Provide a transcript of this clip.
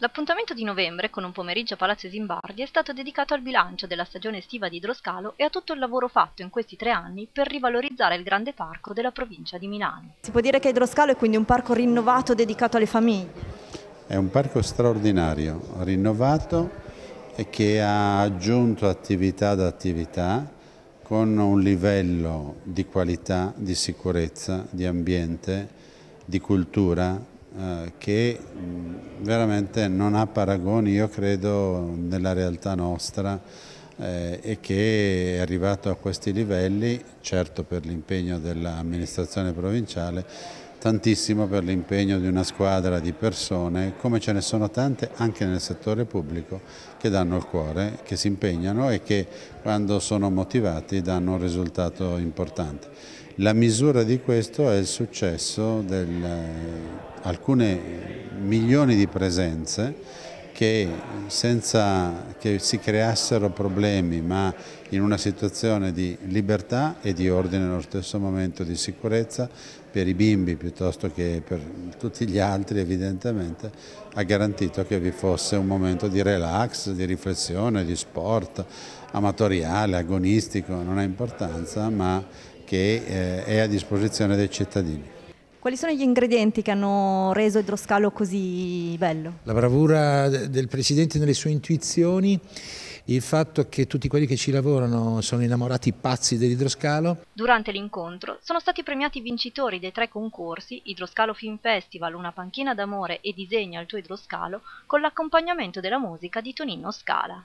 L'appuntamento di novembre, con un pomeriggio a Palazzo Zimbardi, è stato dedicato al bilancio della stagione estiva di Idroscalo e a tutto il lavoro fatto in questi tre anni per rivalorizzare il grande parco della provincia di Milano. Si può dire che Idroscalo è quindi un parco rinnovato dedicato alle famiglie? È un parco straordinario, rinnovato e che ha aggiunto attività ad attività con un livello di qualità, di sicurezza, di ambiente, di cultura eh, che veramente non ha paragoni, io credo, nella realtà nostra eh, e che è arrivato a questi livelli, certo per l'impegno dell'amministrazione provinciale, tantissimo per l'impegno di una squadra di persone, come ce ne sono tante anche nel settore pubblico, che danno il cuore, che si impegnano e che quando sono motivati danno un risultato importante. La misura di questo è il successo di eh, alcune milioni di presenze che senza che si creassero problemi ma in una situazione di libertà e di ordine nello stesso momento di sicurezza per i bimbi piuttosto che per tutti gli altri evidentemente ha garantito che vi fosse un momento di relax, di riflessione, di sport amatoriale, agonistico, non ha importanza ma che eh, è a disposizione dei cittadini. Quali sono gli ingredienti che hanno reso Idroscalo così bello? La bravura del Presidente nelle sue intuizioni, il fatto che tutti quelli che ci lavorano sono innamorati pazzi dell'idroscalo. Durante l'incontro sono stati premiati i vincitori dei tre concorsi Idroscalo Film Festival, Una panchina d'amore e Disegna il tuo idroscalo con l'accompagnamento della musica di Tonino Scala.